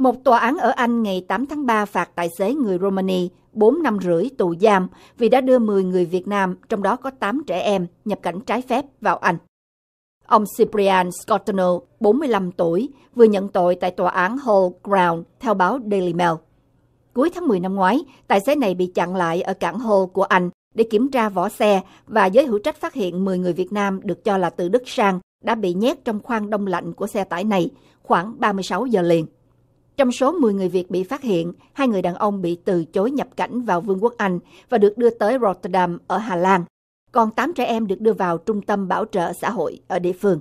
Một tòa án ở Anh ngày 8 tháng 3 phạt tài xế người romani 4 năm rưỡi tù giam vì đã đưa 10 người Việt Nam, trong đó có 8 trẻ em, nhập cảnh trái phép vào Anh. Ông Cyprian Scottano, 45 tuổi, vừa nhận tội tại tòa án Hall ground theo báo Daily Mail. Cuối tháng 10 năm ngoái, tài xế này bị chặn lại ở cảng Hall của Anh để kiểm tra vỏ xe và giới hữu trách phát hiện 10 người Việt Nam được cho là từ Đức sang đã bị nhét trong khoang đông lạnh của xe tải này khoảng 36 giờ liền. Trong số 10 người Việt bị phát hiện, hai người đàn ông bị từ chối nhập cảnh vào Vương quốc Anh và được đưa tới Rotterdam ở Hà Lan. Còn 8 trẻ em được đưa vào Trung tâm Bảo trợ Xã hội ở địa phương.